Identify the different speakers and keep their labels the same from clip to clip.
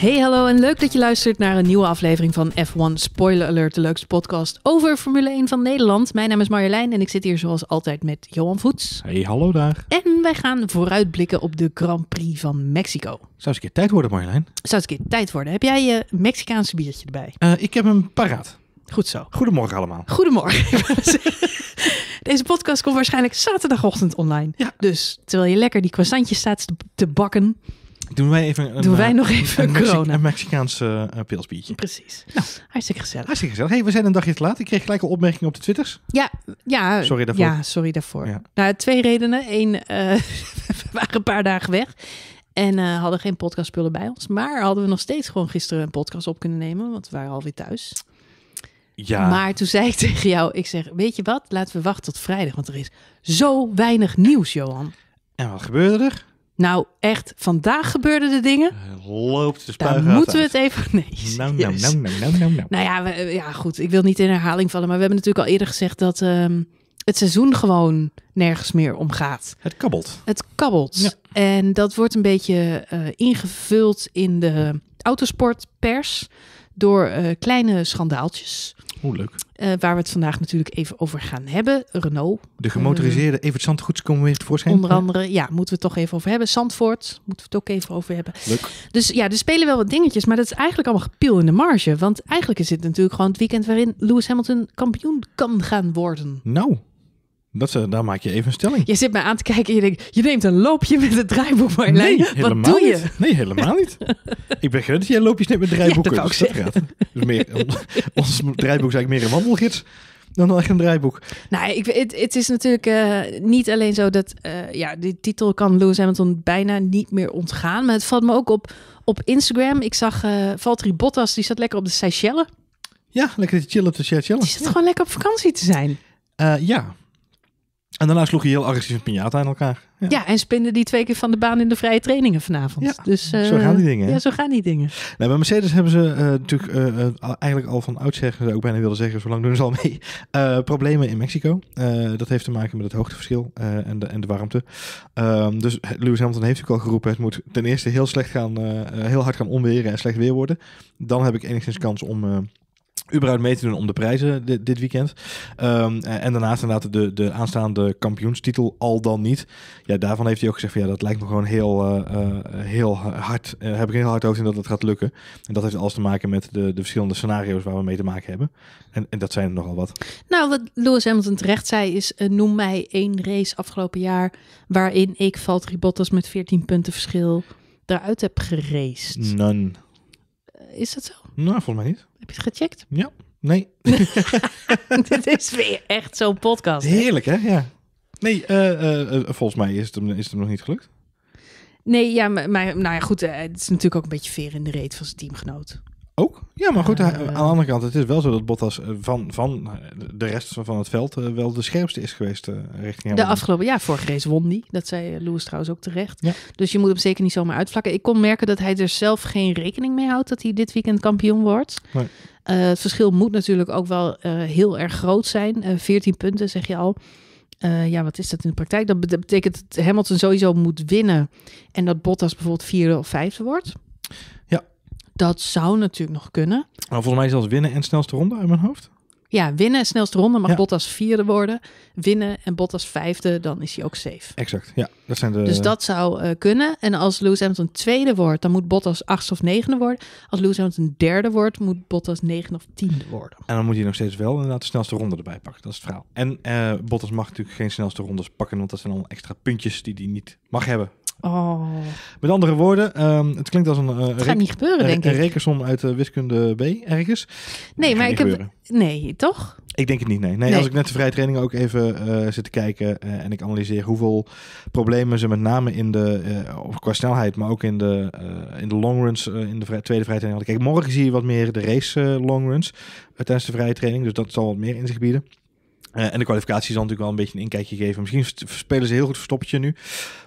Speaker 1: Hey hallo en leuk dat je luistert naar een nieuwe aflevering van F1 Spoiler Alert, de leukste podcast over Formule 1 van Nederland. Mijn naam is Marjolein en ik zit hier zoals altijd met Johan Voets.
Speaker 2: Hey, hallo daar.
Speaker 1: En wij gaan vooruitblikken op de Grand Prix van Mexico. Zou
Speaker 2: eens een keer tijd worden Marjolein?
Speaker 1: Zou eens een keer tijd worden. Heb jij je Mexicaanse biertje erbij?
Speaker 2: Eh, ik heb hem paraat. Goed zo. Goedemorgen allemaal.
Speaker 1: Goedemorgen. Deze podcast komt waarschijnlijk zaterdagochtend online. Ja. Dus terwijl je lekker die croissantjes staat te bakken,
Speaker 2: doen wij even een, Doen eh, nog even een, een Mexicaanse uh, pilsbiertje.
Speaker 1: Precies. Nou, hartstikke gezellig. Hartstikke
Speaker 2: gezellig. Hey, we zijn een dagje te laat. Ik kreeg gelijk een opmerking op de twitters.
Speaker 1: Ja, ja. Sorry daarvoor. Ja, sorry daarvoor. Ja. Nou, twee redenen. Eén, uh, we waren een paar dagen weg. En eh, hadden geen podcastspullen bij ons. Maar hadden we nog steeds gewoon gisteren een podcast op kunnen nemen. Want we waren alweer thuis. Ja. Maar toen zei ik tegen jou, ik zeg, weet je wat? Laten we wachten tot vrijdag. Want er is zo weinig nieuws, Johan. En wat gebeurde er? Nou, echt, vandaag gebeurden de dingen.
Speaker 2: Loopt de Daar moeten we het even... Nee, nou, nou, nou, nou, nou, nou, nou, nou. ja,
Speaker 1: we, ja, goed, ik wil niet in herhaling vallen, maar we hebben natuurlijk al eerder gezegd dat ehm, het seizoen gewoon nergens meer omgaat. Het kabbelt. Het kabbelt. En dat wordt een beetje eh, ingevuld in de autosportpers door eh, kleine schandaaltjes. Eh, waar we het vandaag natuurlijk even over gaan hebben. Renault. De gemotoriseerde
Speaker 2: uh, Evert Zandgoeds komen weer tevoorschijn. Onder andere,
Speaker 1: ja, moeten we het toch even over hebben. Zandvoort, moeten we het ook even over hebben. Leuk. Dus ja, er spelen wel wat dingetjes, maar dat is eigenlijk allemaal gepiel in de marge. Want eigenlijk is dit natuurlijk gewoon het weekend waarin Lewis Hamilton kampioen kan gaan worden. Nou, dat, ze, daar maak je even een stelling. Je zit mij aan te kijken en je denkt, je neemt een loopje met het draaiboek,
Speaker 2: Marjolein. Nee, Wat doe je? Niet. Nee, helemaal niet. ik ben gewend dat jij loopjes neemt met draaiboeken. Ja, dat dus, dus meer, ons draaiboek is eigenlijk meer een wandelgids dan echt een draaiboek.
Speaker 1: Nou, ik, het, het is natuurlijk eh, niet alleen zo dat uh, ja, die titel kan Lewis Hamilton bijna niet meer ontgaan. Maar het valt me ook op op Instagram. Ik zag uh, Bottas, die zat lekker op de Seychelles. Ja, lekker te chillen op de Seychelles. Die zit gewoon lekker op vakantie te zijn.
Speaker 2: ja, en daarna sloeg je heel agressief een piñata aan elkaar.
Speaker 1: Ja. en spinnen die twee keer van de baan in de vrije trainingen vanavond. Ja, dus, zo eh, gaan die dingen. Ja, zo gaan die dingen.
Speaker 2: Nee, bij Mercedes hebben ze eh, natuurlijk eh, eigenlijk al van oudsher, zou ook bijna willen zeggen, zolang doen ze al mee, problemen in Mexico. dat heeft te maken met het hoogteverschil en, de, en de warmte. Ehm, dus Lewis Hamilton heeft ook al geroepen, het moet ten eerste heel slecht gaan, heel hard gaan onweren en slecht weer worden. Dan heb ik enigszins kans om überhaupt mee te doen om de prijzen dit, weekend. Ehm, eh, en daarnaast inderdaad de, de aanstaande kampioenstitel al dan niet. Ja, daarvan heeft hij ook gezegd van ja, dat lijkt me gewoon heel, eh, eh, heel hard. heb ik heel hard over in dat het gaat lukken. En dat heeft alles te maken met de, de verschillende scenario's waar we mee te maken hebben. En, en dat zijn er nogal wat.
Speaker 1: Nou, wat Lewis Hamilton terecht zei is, noem mij één race afgelopen jaar waarin ik Valtteri Bottas met 14 punten verschil eruit heb gereest. None. Is dat zo?
Speaker 2: Nou, volgens mij niet.
Speaker 1: Heb je het gecheckt?
Speaker 2: Ja. Nee.
Speaker 1: Dit is weer echt zo'n podcast.
Speaker 2: Heerlijk, hè? Ja. Nee, eh, eh, eh, volgens mij is het, hem, is het hem nog niet gelukt.
Speaker 1: Nee, ja, maar, nou ja, goed. het is natuurlijk ook een beetje veer in de reet van zijn teamgenoot. Ook? Ja, maar goed, eh. aan de
Speaker 2: andere kant, het is wel zo dat Bottas eh, van, van de rest van het veld eh, wel de scherpste is geweest richting hem. De afgelopen,
Speaker 1: ja, vorige race won die. Dat zei Lewis trouwens ook terecht. Dus je moet hem zeker niet zomaar uitvlakken. Ik kon merken dat hij er zelf geen rekening mee houdt dat hij dit weekend kampioen wordt. Nee. het verschil moet natuurlijk ook wel heel erg groot zijn. Uh, 14 punten zeg je al. ja, wat is dat in de praktijk? Dat betekent dat Hamilton sowieso moet winnen en dat Bottas bijvoorbeeld vierde of vijfde wordt. Ja, dat zou natuurlijk nog kunnen.
Speaker 2: Maar volgens mij zelfs winnen en snelste ronde uit mijn hoofd.
Speaker 1: Ja, winnen en snelste ronde mag Bottas vierde worden. Winnen en Bottas vijfde, dan is hij ook safe.
Speaker 2: Exact, ja. Dat zijn de... Dus dat
Speaker 1: zou eh, kunnen. En als Lewis Hamilton tweede wordt, dan moet Bottas achtste of negende worden. Als Lewis Hamilton derde wordt, moet Bottas negen of tiende worden.
Speaker 2: En dan moet hij nog steeds wel inderdaad de snelste ronde erbij pakken. Dat is het verhaal. En uh, Bottas mag natuurlijk geen snelste rondes pakken, want dat zijn allemaal extra puntjes die hij niet mag hebben Oh. Met andere woorden, ehm, het klinkt als een. Uh, gebeuren, denk Een rekensom uit eh, wiskunde B
Speaker 1: ergens. Nee, maar ik heb. Nee, toch?
Speaker 2: Ik denk het niet, nee. nee, Als ik net de vrije training ook even eh, zit te kijken en ik analyseer hoeveel problemen ze met name in de, qua snelheid, maar ook in de, in de longruns in de tweede vrije training hadden. Kijk, morgen zie je wat meer de race longruns tijdens de vrije training, dus dat zal wat meer in zich bieden. Eh, en de kwalificatie is dan natuurlijk wel een beetje een inkijkje geven. Misschien spelen ze heel goed verstoppertje nu.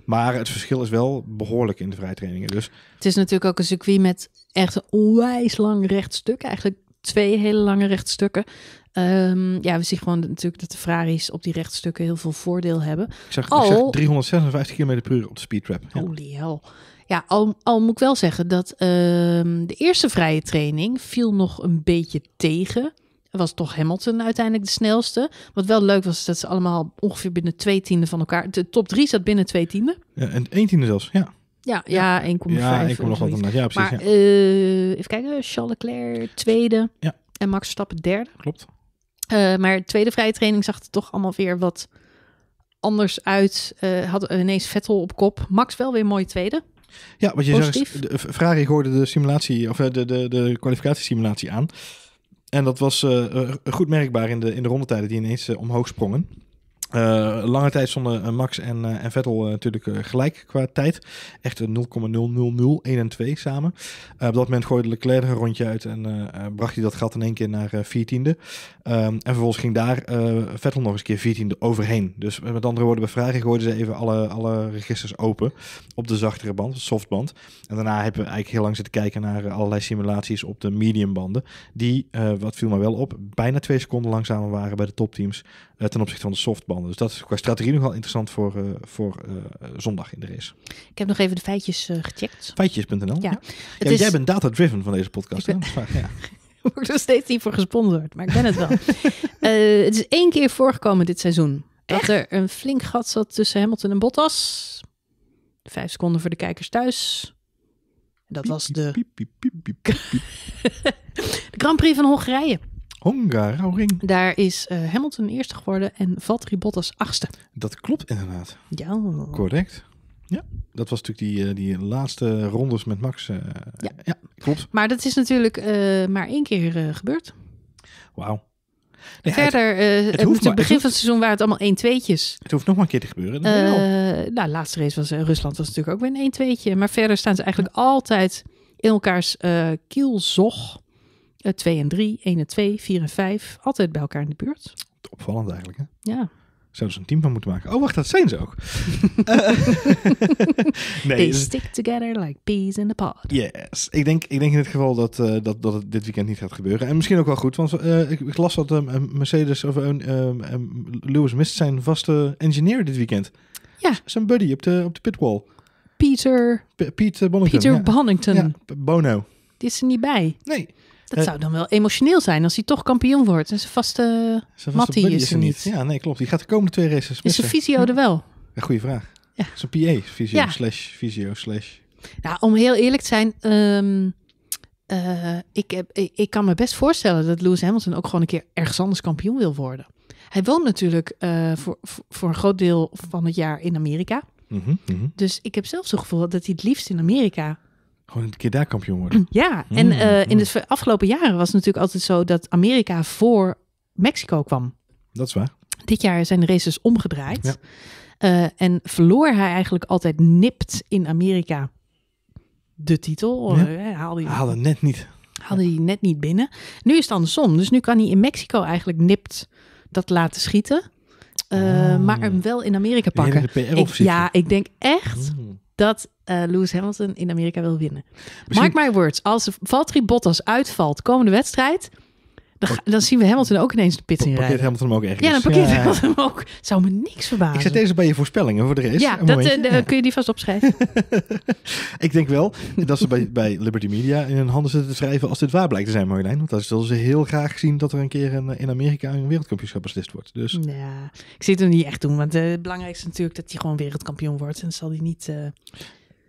Speaker 2: Maar het verschil is wel
Speaker 1: behoorlijk in de vrijtrainingen. Dus. Het is natuurlijk ook een circuit met echt een onwijs lang rechtstuk. Eigenlijk twee hele lange rechtstukken. Ehm, ja, we zien gewoon natuurlijk dat de Ferraris op die rechtstukken heel veel voordeel hebben. Ik zeg al,
Speaker 2: 356 km per uur op de speedtrap. Ja.
Speaker 1: Holy hell. Ja, al, moet ik wel zeggen dat ehm, de eerste vrije training viel nog een beetje tegen was toch Hamilton uiteindelijk de snelste. Wat wel leuk was, is dat ze allemaal ongeveer binnen twee tienden van elkaar... De top drie zat binnen twee tienden.
Speaker 2: Ja, en één tiende zelfs, ja.
Speaker 1: Ja, ja, 1,5. Ja, 1,5. Ja, precies. Maar, ja. Eh, even kijken, Charles Leclerc tweede ja. en Max Verstappen derde. Klopt. Eh, maar tweede vrije training zag er toch allemaal weer wat anders uit. Uh, had ineens Vettel op kop. Max wel weer mooi tweede. Ja, wat je zag, zegt,
Speaker 2: Ferrari hoorde de simulatie, of de, de, de kwalificatiesimulatie aan. En dat was eh, eh, goed merkbaar in de, in de rondetijden die ineens eh, omhoog sprongen. Eh, lange tijd stonden eh, Max en, eh, en Vettel natuurlijk gelijk qua tijd. Echt 0,0001 en 2 samen. op dat moment gooide Leclerc een rondje uit en bracht hij dat gat in één keer naar 14e. Ehm, en vervolgens ging daar Vettel nog eens een keer 14e overheen. Dus met andere woorden, bij vragen gooiden ze even alle, alle registers open op de zachtere band, de softband. En daarna hebben we eigenlijk heel lang zitten kijken naar allerlei simulaties op de mediumbanden. Die, wat viel me wel op, bijna twee seconden langzamer waren bij de topteams ten opzichte van de softband. Dus dat is qua strategie nogal interessant voor, eh, voor eh, zondag in de race.
Speaker 1: Ik heb nog even de feitjes eh, gecheckt.
Speaker 2: Feitjes.nl?
Speaker 1: Ja. Jij bent
Speaker 2: data-driven van deze podcast. Ik hè? Ja.
Speaker 1: er steeds niet voor gesponsord, maar ik ben het wel. het is één keer voorgekomen dit seizoen. Dat er een flink gat zat tussen Hamilton en Bottas. Vijf seconden voor de kijkers thuis. dat was de... de Grand Prix van Hongarije. Hungaroring. Daar is eh, Hamilton eerste geworden en Valtteri Bottas achtste.
Speaker 2: Dat klopt inderdaad. Ja. Correct. Ja, dat was natuurlijk die, eh, die laatste rondes met Max. Eh, ja. klopt.
Speaker 1: Maar dat is natuurlijk maar één keer gebeurd.
Speaker 2: Wauw. Nee, Verder, het, het, het begin van het
Speaker 1: seizoen waren het allemaal 1 tweetjes.
Speaker 2: Het hoeft nog maar een keer te gebeuren.
Speaker 1: nou, laatste race was Rusland was natuurlijk ook weer een 1 tweetje. Maar verder staan ze eigenlijk altijd in elkaars kielzog. 2 eh, en 3, 1 en 2, 4 en 5. Altijd bij elkaar in de buurt.
Speaker 2: Opvallend eigenlijk, hè? Ja. Zouden ze een team van moeten maken? Oh, wacht, dat zijn ze ook.
Speaker 1: nee, They dus- stick together like peas in a pod.
Speaker 2: Yes. Ik denk, ik denk in dit geval dat, eh, dat, dat het dit weekend niet gaat gebeuren. En misschien ook wel goed, want eh, ik, las dat uh, Mercedes of ehm, Lewis mist zijn vaste engineer dit weekend. Ja. Zijn buddy op de, op de pitwall. Peter... P Bonnington. Peter Bonnington. Bono.
Speaker 1: Die is er niet bij. Nee. Dat eh, zou dan wel emotioneel zijn als hij toch kampioen wordt. En zijn vaste, zijn vaste is er niet.
Speaker 2: Ja, nee, klopt. Die gaat de komende twee races missen. Is zijn visio er hm. wel? Een goede vraag. Ja. Zijn PA, visio ja. slash visio slash.
Speaker 1: Nou, om heel eerlijk te zijn, ehm, eh, ik, heb, ik, kan me best voorstellen dat Lewis Hamilton ook gewoon een keer ergens anders kampioen wil worden. Hij woont natuurlijk eh, voor, voor een groot deel van het jaar in Amerika. Mhm, mhm. Dus ik heb zelf het gevoel dat hij het liefst in Amerika
Speaker 2: gewoon een keer daar kampioen worden.
Speaker 1: Ja, en mm, eh, in de afgelopen jaren was het natuurlijk altijd zo dat Amerika voor Mexico kwam. Dat is waar. Dit jaar zijn de races omgedraaid. Eh, en verloor hij eigenlijk altijd nipt in Amerika de titel. Ja. Eh, haalde, hij, haalde net niet. Haalde hij net niet binnen. Nu is het andersom. Dus nu kan hij in Mexico eigenlijk nipt dat laten schieten. Ah. Maar hem wel in Amerika pakken. ja, ik denk echt mm dat eh, Lewis Hamilton in Amerika wil winnen. Mark my words, als Valtteri Bottas uitvalt komende wedstrijd, dan, zien we Hamilton ook ineens de pit in rijden.
Speaker 2: Hamilton hem ook ergens. Ja, dan parkeert Hamilton hem
Speaker 1: ook. Zou me niks verbazen. Ik zet deze
Speaker 2: bij je voorspellingen voor de race. Ja, dat, uh, kun
Speaker 1: je die vast opschrijven.
Speaker 2: ik denk wel dat ze bij, bij Liberty Media in hun handen zitten te schrijven als dit waar blijkt te zijn, Marjolein. Want dan zullen ze heel graag zien dat er een keer een, in Amerika een wereldkampioenschap beslist wordt. Dus.
Speaker 1: Ja, ik zit het hem niet echt doen. Want eh, het belangrijkste is natuurlijk dat hij gewoon wereldkampioen wordt. En zal hij niet... Eh,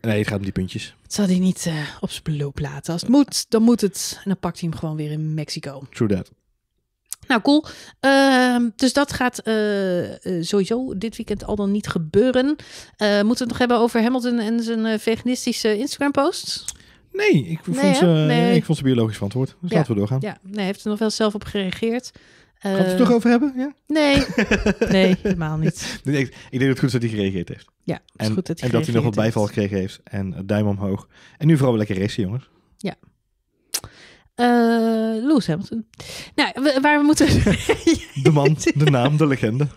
Speaker 2: Nee, het gaat om die puntjes.
Speaker 1: Het zal hij niet eh, op zijn beloop laten. Als het moet, dan moet het. En dan pakt hij hem gewoon weer in Mexico. True that. Nou, cool. Ehm, dus dat gaat eh, eh, sowieso dit weekend al dan niet gebeuren. moeten we het nog hebben over Hamilton en zijn veganistische Instagram-posts? Nee, nee, nee ik, vond ze, biologisch
Speaker 2: verantwoord. Dus laten we doorgaan.
Speaker 1: Ja, nee, hij heeft er nog wel zelf op gereageerd we het er toch ehm, over hebben? Ja? Nee, nee, helemaal niet.
Speaker 2: Nee, ik, ik, denk dat het goed is dat hij gereageerd heeft. Ja, en, dat hij nog wat bijval gekregen heeft. En duim omhoog. En nu vooral lekker racen, jongens.
Speaker 1: Ja. Uh, Lewis Hamilton. Nou, waar we moeten...
Speaker 2: de man, de naam, de legende.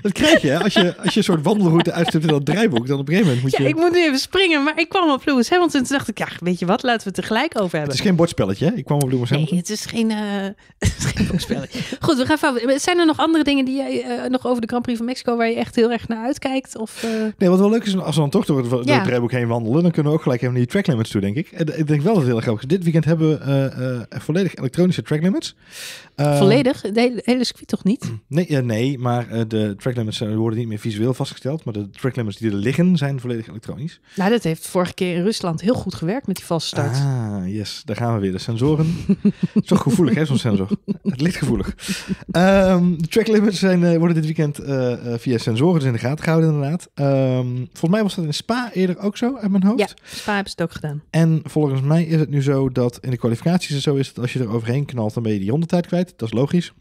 Speaker 2: Dat krijg je, hè? Als je, als je een soort wandelroute uitstipt in dat draaiboek, dan op een gegeven moment moet je... Ja, ik moet
Speaker 1: nu even springen, maar ik kwam op Lewis Hamilton. En toen dacht ik, ja, weet je wat, laten we het er gelijk over hebben. Het is geen
Speaker 2: bordspelletje, hè? Ik kwam op Lewis Nee, het is geen, uh, geen bordspelletje.
Speaker 1: Goed, we gaan van... Zijn er nog andere dingen die jij eh, nog over de Grand Prix van Mexico, waar je echt heel erg naar uitkijkt? Of, eh?
Speaker 2: Nee, wat wel leuk is, als we dan toch door het, door draaiboek heen wandelen, dan kunnen we ook gelijk even die track limits toe, denk ik. En, ik denk wel dat het heel grappig is. Dit weekend hebben we volledig elektronische track limits. volledig?
Speaker 1: De hele, de hele circuit toch niet?
Speaker 2: Nee, nee maar de de track limits eh, worden niet meer visueel vastgesteld, maar de track limits die er liggen zijn volledig elektronisch.
Speaker 1: Nou, dat heeft vorige keer in Rusland heel goed gewerkt met die valse start.
Speaker 2: Ah, yes, daar gaan we weer. De sensoren. Het is toch gevoelig, hè, zo'n sensor? Het ligt gevoelig.
Speaker 1: Ehm, de track limits zijn, eh, worden dit weekend eh,
Speaker 2: via sensoren dus in de gaten gehouden, inderdaad. Um, volgens mij was dat in Spa eerder ook zo, uit
Speaker 1: mijn hoofd. Ja, Spa hebben ze het ook gedaan.
Speaker 2: En volgens mij is het nu zo dat in de kwalificaties het zo is dat als je er overheen knalt, dan ben je die rondetijd kwijt. Dat is logisch.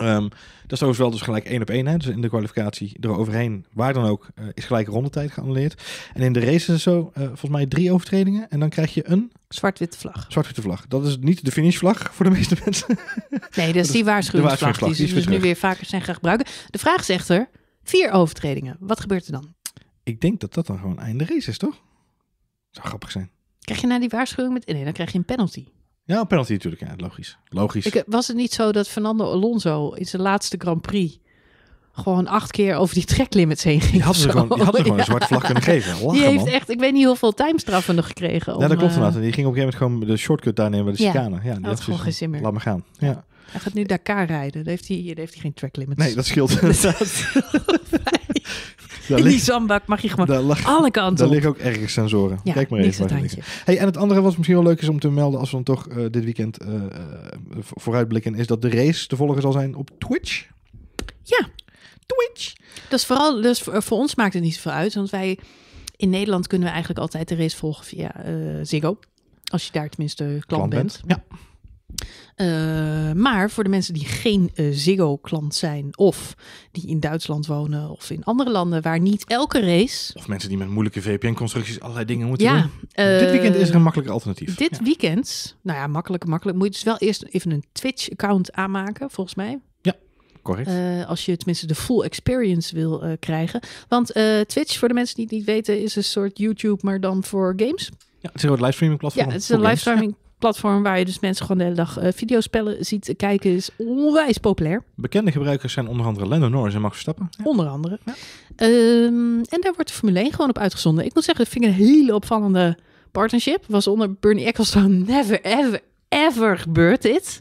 Speaker 2: Ehm, dat is overigens wel dus gelijk één op één. Hè? Dus in de kwalificatie eroverheen, waar dan ook, eh, is gelijk rondetijd geannuleerd. En in de race is zo, eh, volgens mij drie overtredingen. En dan krijg je een... Zwart-witte vlag. Zwart-witte vlag. Dat is niet de finishvlag voor
Speaker 1: de meeste mensen. Nee, dat is die waarschuwingsvlag. Die, die ze dus nu weer vaker zijn gaan gebruiken. De vraag is echter, vier overtredingen. Wat gebeurt er dan? Ik denk dat dat dan gewoon einde race is, toch? zou grappig zijn. Krijg je na die waarschuwing met... Nee, dan krijg je een penalty.
Speaker 2: Ja, penalty natuurlijk. Ja, logisch.
Speaker 1: logisch. Ik, was het niet zo dat Fernando Alonso in zijn laatste Grand Prix gewoon acht keer over die tracklimits heen ging. Die had ze gewoon, die hadden gewoon ja. een zwarte vlag kunnen geven. die heeft echt, ik weet niet hoeveel timestraffen nog gekregen. Ja, dat klopt eh, inderdaad. En
Speaker 2: Die ging op een gegeven moment gewoon de shortcut daar nemen bij de ja. chicane. Ja, die had meer. Laat me gaan. Ja.
Speaker 1: Hij gaat nu Dakar rijden. Daar heeft hij, hier heeft hij geen tracklimits. Nee, dat scheelt. in die zandbak mag je gewoon alle kanten Daar op. liggen ook
Speaker 2: ergens sensoren. Ja, Kijk maar even. Het hey, en het andere wat misschien wel leuk is om te melden als we dan toch eh, dit weekend eh, eh, vooruitblikken, is dat de race te volgen zal zijn op
Speaker 1: Twitch. Ja, Twitch. Dat is vooral, dus voor ons maakt het niet zoveel uit, want wij in Nederland kunnen we eigenlijk altijd de race volgen via uh, Ziggo. Als je daar tenminste klant, bent. bent. Ja. Eh, maar voor de mensen die geen eh, Ziggo-klant zijn, of die in Duitsland wonen, of in andere landen waar niet elke race.
Speaker 2: Of mensen die met moeilijke VPN-constructies allerlei dingen moeten ja, doen. Eh, dit weekend is er een makkelijker alternatief. Dit
Speaker 1: weekend, nou ja, makkelijk, makkelijk. Moet je dus wel eerst even een Twitch-account aanmaken, volgens mij. Ja, correct. als je tenminste de full experience wil krijgen. Want Twitch, voor de mensen die het niet weten, is een soort YouTube, maar dan voor games. Ja,
Speaker 2: het is een livestreaming platform. Ja, het is een livestreaming
Speaker 1: platform waar je dus mensen gewoon de hele dag uh, videospellen ziet kijken, is onwijs populair.
Speaker 2: Bekende gebruikers zijn onder andere Lando Norris en Max Verstappen.
Speaker 1: Onder andere. Ja. Ehm, en daar wordt de Formule 1 gewoon op uitgezonden. Ik moet zeggen, dat vind ik een hele opvallende partnership. Was onder Bernie Ecclestone never ever ever gebeurd dit.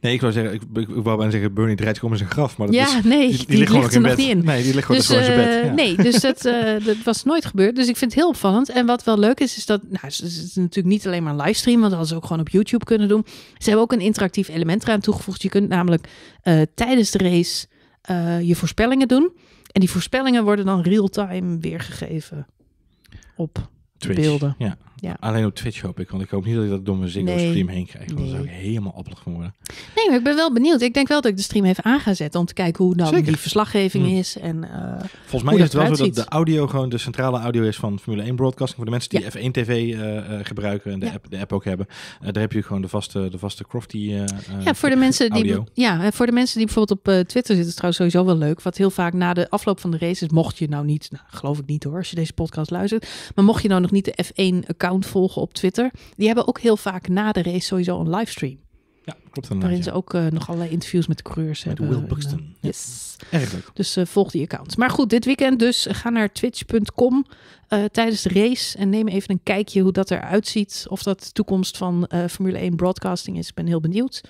Speaker 2: Nee, ik wou zeggen, ik, wou bijna zeggen, Bernie draait gewoon in zijn graf. Maar dat ja, is, nee, die, die, die ligt er nog niet in. Nee, die ligt gewoon, dus, gewoon in zijn eh, bed. Nee, dus
Speaker 1: dat, eh, dat was nooit gebeurd. Dus ik vind het heel opvallend. En wat wel leuk is, is dat, nou, het is natuurlijk niet alleen maar een livestream, want dat hadden ze ook gewoon op YouTube kunnen doen. Ze hebben ook een interactief element eraan toegevoegd. Je kunt namelijk eh, tijdens de race je voorspellingen doen. En die voorspellingen worden dan real-time weergegeven op
Speaker 2: Twitch, beelden. Ja ja. Alleen op Twitch hoop ik, want ik hoop niet dat ik dat door mijn Ziggo stream heen krijg. Want dan zou ik helemaal appelig van worden.
Speaker 1: Nee, maar ik ben wel benieuwd. Ik denk wel dat ik de stream even aangezet om te kijken hoe nou die verslaggeving mm. is. En, uh, Volgens mij is het wel zo dat de
Speaker 2: audio gewoon de centrale audio is van Formule 1 Broadcasting. Voor de mensen die F1 TV eh, eh, gebruiken en de, app, de app ook hebben. Uh, daar heb je gewoon de vaste, de vaste Crofty ja, voor de mensen audio.
Speaker 1: die Ja, voor de mensen die bijvoorbeeld op Twitter zitten, is trouwens sowieso wel leuk. Wat heel vaak na de afloop van de race is. mocht je nou niet, nou, geloof ik niet hoor, als je deze podcast luistert. Maar mocht je nou nog niet de F1 account account volgen op Twitter, die hebben ook heel vaak na de race sowieso een livestream. Ja, klopt. Waarin ja. ze ook eh, nog allerlei interviews met de coureurs met hebben. Will eh, eh, yes. Ja. Erg leuk. Dus volg die account. Maar goed, dit weekend dus. Ga naar twitch.com tijdens de race en neem even een kijkje hoe dat eruit ziet. Of dat de toekomst van Formule 1 broadcasting is. Ik ben heel benieuwd.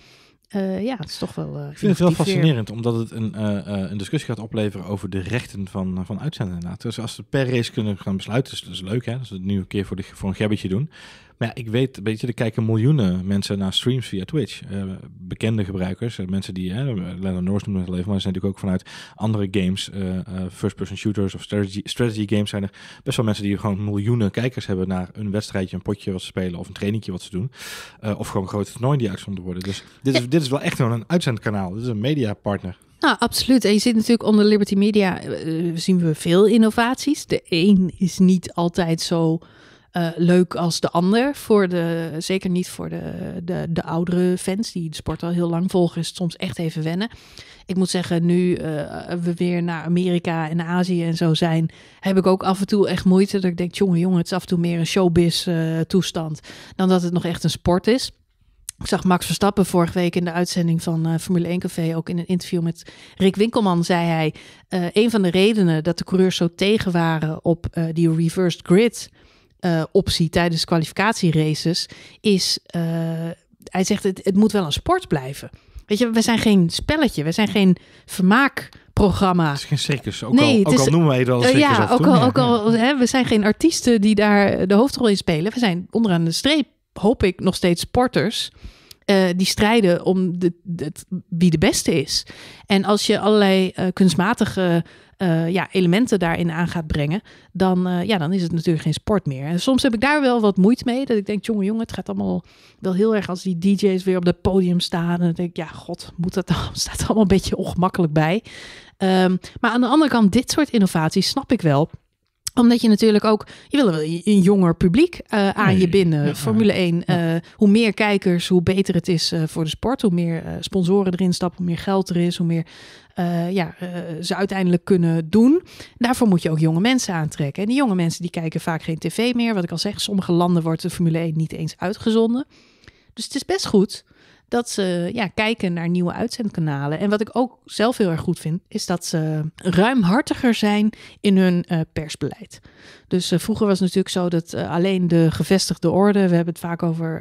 Speaker 1: Eh, ja, het is toch wel. Uh, ik vind het wel fascinerend,
Speaker 2: omdat het een, eh, een discussie gaat opleveren over de rechten van, van uitzenden. Dus als ze per race kunnen gaan besluiten, dus dat is leuk, hè? Dat het nu een keer voor, de, voor een gebbetje doen. Maar ja, ik weet, weet je, er kijken miljoenen mensen naar streams via Twitch. Eh, bekende gebruikers, eh, mensen die, hè, Lennon Norris noemt het leven, maar er zijn natuurlijk ook vanuit andere games, eh, first-person shooters of strategy, strategy games, zijn er best wel mensen die gewoon miljoenen kijkers hebben naar een wedstrijdje, een potje wat ze spelen of een trainingje wat ze doen. of gewoon grote toernooien die uitzonden worden. Dus dit is, dit is wel echt wel een uitzendkanaal. Dit is een partner
Speaker 1: Nou, absoluut. En je zit natuurlijk onder Liberty Media zien we veel innovaties. De een is niet altijd zo eh, leuk als de ander. Voor de, zeker niet voor de, de, de oudere fans die de sport al heel lang volgen, is het soms echt even wennen. Ik moet zeggen, nu eh, we weer naar Amerika en Azië en zo zijn, heb ik ook af en toe echt moeite. Dat ik denk, jongen, jongen, het is af en toe meer een showbiz eh, toestand dan dat het nog echt een sport is. Ik zag Max Verstappen vorige week in de uitzending van Formule 1 Café. Ook in een interview met Rick Winkelman zei hij... een van de redenen dat de coureurs zo tegen waren op die reversed grid... Eh, optie tijdens kwalificatieraces is. Eh, hij zegt: het, het moet wel een sport blijven. Weet je, we zijn geen spelletje, we zijn geen vermaakprogramma. Het is geen circus, ook, al, ook al noemen wij het wel eh, circus. Uh, ja, ook al, ook al, hè, we zijn geen artiesten die daar de hoofdrol in spelen. We zijn onderaan de streep, hoop ik, nog steeds sporters. die strijden om de, wie de beste is. En als je allerlei kunstmatige eh, ja, elementen daarin aan gaat brengen, dan, eh, ja, dan is het natuurlijk geen sport meer. En soms heb ik daar wel wat moeite mee. Dat ik denk, jongen, jongen, het gaat allemaal wel heel erg als die DJ's weer op het podium staan. En dan denk ik, ja, god, moet dat dan? Staat allemaal een beetje ongemakkelijk bij. Ehm, maar aan de andere kant, dit soort innovaties snap ik wel omdat je natuurlijk ook, je wil een jonger publiek eh, aan je binnen Formule 1, eh, hoe meer kijkers, hoe beter het is eh, voor de sport. Hoe meer sponsoren erin stappen, hoe meer geld er is, hoe meer ja, ze uiteindelijk kunnen doen. Daarvoor moet je ook jonge mensen aantrekken. En die jonge mensen die kijken vaak geen tv meer. Wat ik al zeg, sommige landen wordt de Formule 1 niet eens uitgezonden. Dus het is best goed dat ze ja, kijken naar nieuwe uitzendkanalen. En wat ik ook zelf heel erg goed vind, is dat ze ruimhartiger zijn in hun eh, persbeleid. Dus eh, vroeger was het natuurlijk zo dat eh, alleen de gevestigde orde, we hebben het vaak over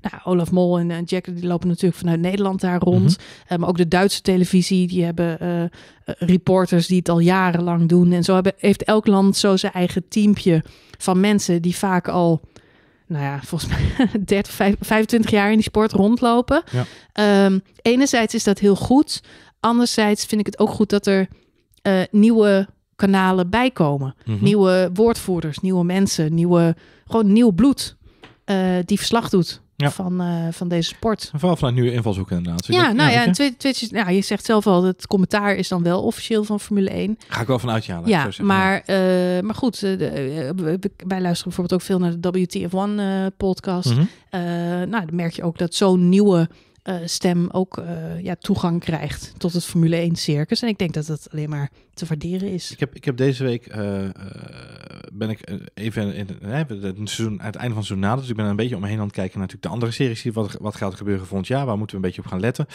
Speaker 1: nou, Olaf Mol en Jack, die lopen natuurlijk vanuit Nederland daar rond. Mhm. maar ook de Duitse televisie, die hebben reporters die het al jarenlang doen. En zo hebben, heeft elk land zo zijn eigen teampje van mensen die vaak al nou ja, volgens mij 30, 25 jaar in die sport rondlopen. Ja. Ehm, enerzijds is dat heel goed. Anderzijds vind ik het ook goed dat er eh, nieuwe kanalen bijkomen. komen. Mhm. Nieuwe woordvoerders, nieuwe mensen, nieuwe, gewoon nieuw bloed uh, die verslag doet van, eh, van deze sport. vooral vanuit
Speaker 2: nieuwe invalshoek inderdaad. ja, nou ja, en
Speaker 1: Twitch, is, nou, je zegt zelf al, het commentaar is dan wel officieel van Formule 1. Ga ik wel vanuit, ja. Ja, maar, eh, maar goed, eh, de, wij luisteren bijvoorbeeld ook veel naar de WTF1 podcast. Mm nou, dan merk je ook dat zo'n nieuwe... stem ook ja, toegang krijgt tot het Formule 1 circus. En ik denk dat dat alleen maar te waarderen is.
Speaker 2: Ik heb, ik heb deze week ben ik eh, even in, het, seizoen, aan het einde van het seizoen Dus ik ben een beetje omheen aan het kijken naar natuurlijk de andere series. Wat, wat gaat er gebeuren volgend jaar? Waar moeten we een beetje op gaan letten?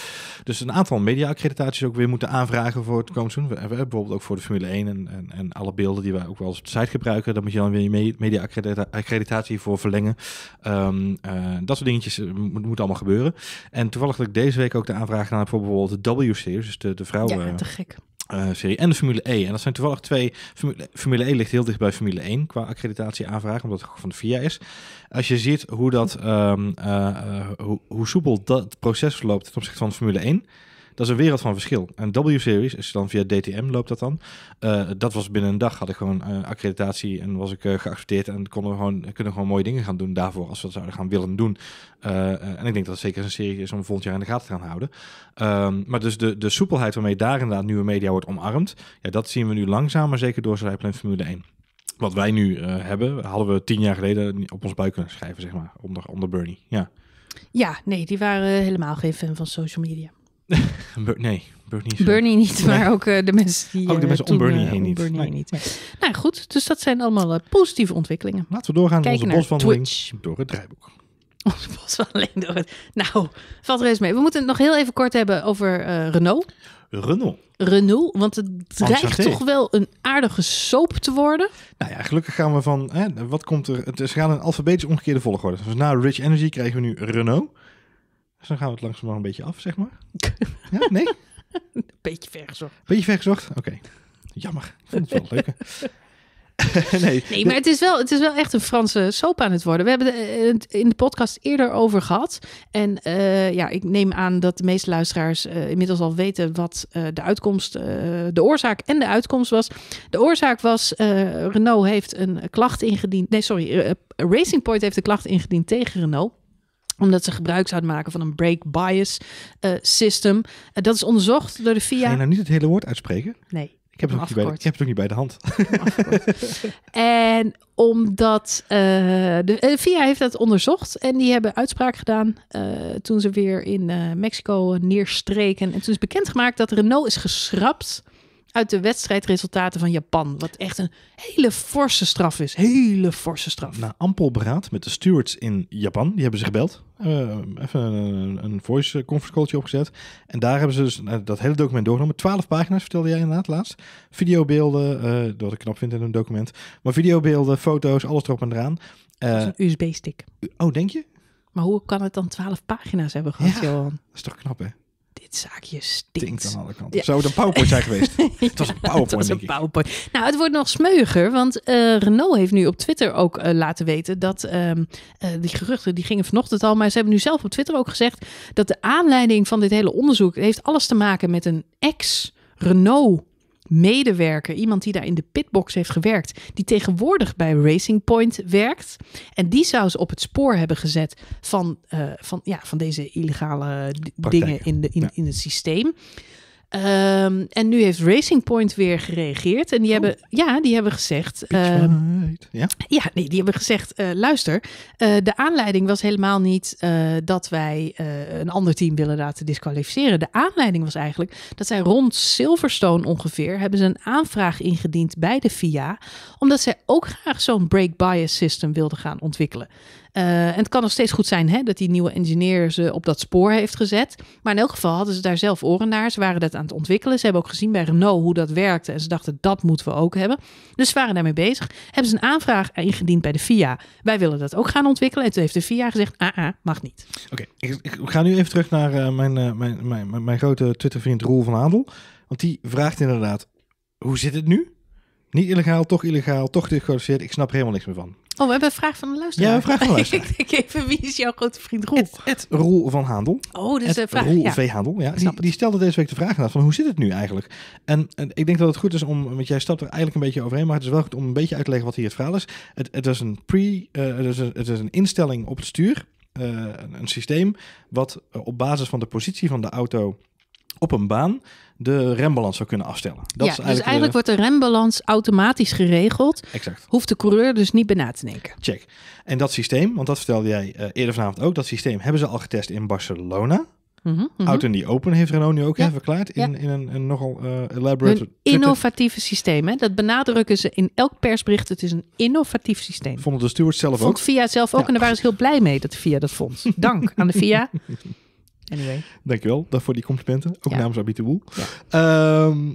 Speaker 2: Dus een aantal media-accreditaties ook weer moeten aanvragen voor het komend seizoen. We, hebben bijvoorbeeld ook voor de Formule 1 en, en, alle beelden die wij ook wel als op site gebruiken. Daar moet je dan weer je media-accreditatie voor verlengen. Ehm, eh, dat soort dingetjes eh, moet, allemaal gebeuren. En toevallig dat ik deze week ook de aanvraag naar bijvoorbeeld de W-series. Dus de, de vrouwen... Ja, te gek. Eh, serie en de Formule E. En dat zijn toevallig twee. Formule, Formule E ligt heel dicht bij Formule 1 qua accreditatie aanvragen, omdat het van de VIA is. Als je ziet hoe, dat, ehm, eh, eh, hoe, hoe, soepel dat proces verloopt ten opzichte van Formule 1, dat is een wereld van verschil. En W-series is dan via DTM loopt dat dan. Eh, dat was binnen een dag had ik gewoon eh, accreditatie en was ik eh, geaccepteerd en konden we gewoon, kunnen gewoon mooie dingen gaan doen daarvoor als we dat zouden gaan willen doen. en ik denk dat het zeker een serie is om volgend jaar in de gaten te gaan houden. Ehm, maar dus de, de soepelheid waarmee daar inderdaad nieuwe media wordt omarmd, ja, dat zien we nu langzaam maar zeker door in Formule 1 wat wij nu hebben, hadden we tien jaar geleden op ons buik kunnen schrijven, zeg maar, onder, onder Bernie. Ja.
Speaker 1: ja, nee, die waren helemaal geen fan van social media.
Speaker 2: nee, Bernie, Bernie niet, maar ook eh, de mensen die. Ook de eh, mensen om Bernie eh, heen niet. niet.
Speaker 1: Nou goed, dus dat zijn allemaal positieve ontwikkelingen. Laten we doorgaan met onze van Twitch.
Speaker 2: door het draaiboek. Onze
Speaker 1: boswandeling door het. Nou, valt er eens mee. We moeten het nog heel even kort hebben over Renault. Renault. Renault, want het dreigt toch wel een aardige soap te worden.
Speaker 2: Nou ja, gelukkig gaan we van, hè, wat komt er? Ze gaan een alfabetisch omgekeerde volgorde. Dus na Rich Energy krijgen we nu Renault. Dus dan gaan we het langzamerhand een beetje af, zeg maar. ja, nee?
Speaker 1: Beetje vergezocht.
Speaker 2: Beetje vergezocht? Oké. Jammer. Ik vond het wel leuk. nee. nee, maar het
Speaker 1: is, wel, het is wel echt een Franse soap aan het worden. We hebben eh, het in de podcast eerder over gehad. En eh, ja, ik neem aan dat de meeste luisteraars eh, inmiddels al weten wat de uitkomst, de oorzaak en de uitkomst was. De oorzaak was: Renault heeft een klacht ingediend. Nee, sorry. Racing Point heeft een klacht ingediend tegen Renault omdat ze gebruik zouden maken van een break bias uh, system. Uh, dat is onderzocht door de VIA. Ga je nou niet het hele
Speaker 2: woord uitspreken?
Speaker 1: Nee. Ik heb, het niet bij de, ik
Speaker 2: heb het ook niet bij de hand.
Speaker 1: en omdat eh, de VIA heeft dat onderzocht en die hebben uitspraak gedaan toen ze weer in Mexico neerstreken. En toen is bekendgemaakt dat Renault is geschrapt uit de wedstrijdresultaten van Japan. Wat echt een hele forse straf is. Hele forse straf. Na
Speaker 2: ampel beraad met de stewards in Japan, die hebben ze gebeld. Eh, even een, een voice eh, conference calltje opgezet. En daar hebben ze dus eh, dat hele document doorgenomen. Twaalf pagina's vertelde jij inderdaad laatst. Videobeelden, uh, wat ik knap vind in een document. Maar videobeelden, foto's, alles erop en eraan.
Speaker 1: dat is een USB-stick. Oh, denk je? Maar hoe kan het dan twaalf pagina's hebben gehad, Johan? Dat is toch knap, hè? dit zaakje stinkt. Stinkt aan alle kanten. Zou het een PowerPoint zijn geweest? het was een PowerPoint, het was een Nou, het wordt nog smeuiger, want eh, Renault heeft nu op Twitter ook eh, laten weten dat ehm, eh, die geruchten, die gingen vanochtend al, maar ze hebben nu zelf op Twitter ook gezegd dat de aanleiding van dit hele onderzoek heeft alles te maken met een ex Renault medewerker, iemand die daar in de pitbox heeft gewerkt, die tegenwoordig bij Racing Point werkt. En die zou ze op het spoor hebben gezet van, eh, van, ja, van deze illegale dingen in, de, in, in het systeem. Ehm, en nu heeft Racing Point weer gereageerd. En die hebben, oh. ja, die hebben gezegd. Ehm, ja, ja nee, die hebben gezegd: eh, luister, eh, de aanleiding was helemaal niet eh, dat wij een ander team willen laten disqualificeren. De aanleiding was eigenlijk dat zij rond Silverstone ongeveer hebben ze een aanvraag ingediend bij de FIA. Omdat zij ook graag zo'n break bias system wilden gaan ontwikkelen. Eh, en het kan nog steeds goed zijn hè, dat die nieuwe engineer ze op dat spoor heeft gezet. Maar in elk geval hadden ze daar zelf oren naar. Ze waren dat aan het ontwikkelen. Ze hebben ook gezien bij Renault hoe dat werkte. En ze dachten, dat moeten we ook hebben. Dus ze waren daarmee bezig. Hebben ze een aanvraag ingediend bij de FIA. Wij willen dat ook gaan ontwikkelen. En toen heeft de FIA gezegd, ah, ah mag niet.
Speaker 2: Oké, ik, ik, ga nu even terug naar eh, mijn, uh, mijn, mijn, mijn, mijn grote vriend Roel van Adel. Want die vraagt inderdaad, hoe zit het nu? Niet illegaal, toch illegaal, toch garandeert? Ik snap helemaal niks meer van.
Speaker 1: Oh, we hebben een vraag van de luisteraar. Ja, een vraag van de luisteraar. ik denk even, wie is jouw grote vriend Roel? Het, het Roel
Speaker 2: van Handel. Oh, dus de vraag. Roel ja. V. Handel, ja. Die, stelde deze week de vraag naar van hoe zit het nu eigenlijk? En, ik denk dat het goed is om, want jij stapt er eigenlijk een beetje overheen, maar het is wel goed om een beetje uit te leggen wat hier het verhaal is. Het, het is een pre, eh, het, is een, instelling op het stuur. Eh, een, een, systeem wat eh, op basis van de positie van de auto op een baan de rembalans zou kunnen afstellen. Dat ja, is dus eigenlijk dus eigenlijk wordt
Speaker 1: de rembalans automatisch geregeld. Exact. Hoeft de coureur dus niet bij te denken.
Speaker 2: Check. En dat systeem, want dat vertelde jij eh, eerder vanavond ook, dat systeem hebben ze al getest in Barcelona.
Speaker 1: Mm mhm, mhm. Out in
Speaker 2: die Open heeft Renault nu ook verklaard in, in een, een nogal eh, elaborate...
Speaker 1: innovatieve systeem, hè? Dat benadrukken ze in elk persbericht. Het is een innovatief systeem.
Speaker 2: Vonden de stewards zelf ook. Vond VIA
Speaker 1: zelf ook. En daar waren ze heel blij mee dat VIA dat vond. Dank aan de VIA. Anyway.
Speaker 2: Dankjewel dat voor die complimenten. Ook namens Abit ehm,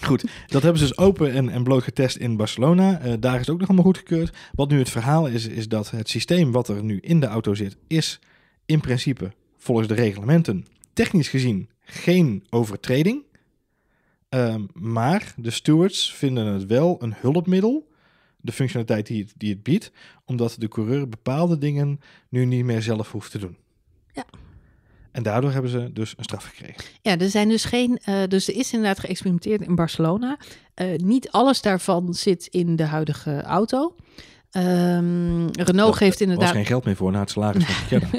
Speaker 2: goed, dat hebben ze dus open en, en bloot getest in Barcelona. Eh, daar is het ook nog allemaal goedgekeurd. Wat nu het verhaal is, is dat het systeem wat er nu in de auto zit, is in principe volgens de reglementen technisch gezien geen overtreding. Um, maar de stewards vinden het wel een hulpmiddel, de functionaliteit die het, die het biedt, omdat de coureur bepaalde dingen nu niet meer zelf hoeft te doen. Ja. En daardoor hebben ze dus een straf gekregen.
Speaker 1: Ja, er zijn dus geen. Eh, dus er is inderdaad geëxperimenteerd in Barcelona. Eh, niet alles daarvan zit in de huidige auto. Ehm, Renault heeft geeft inderdaad. Er geen geld meer voor na het salaris van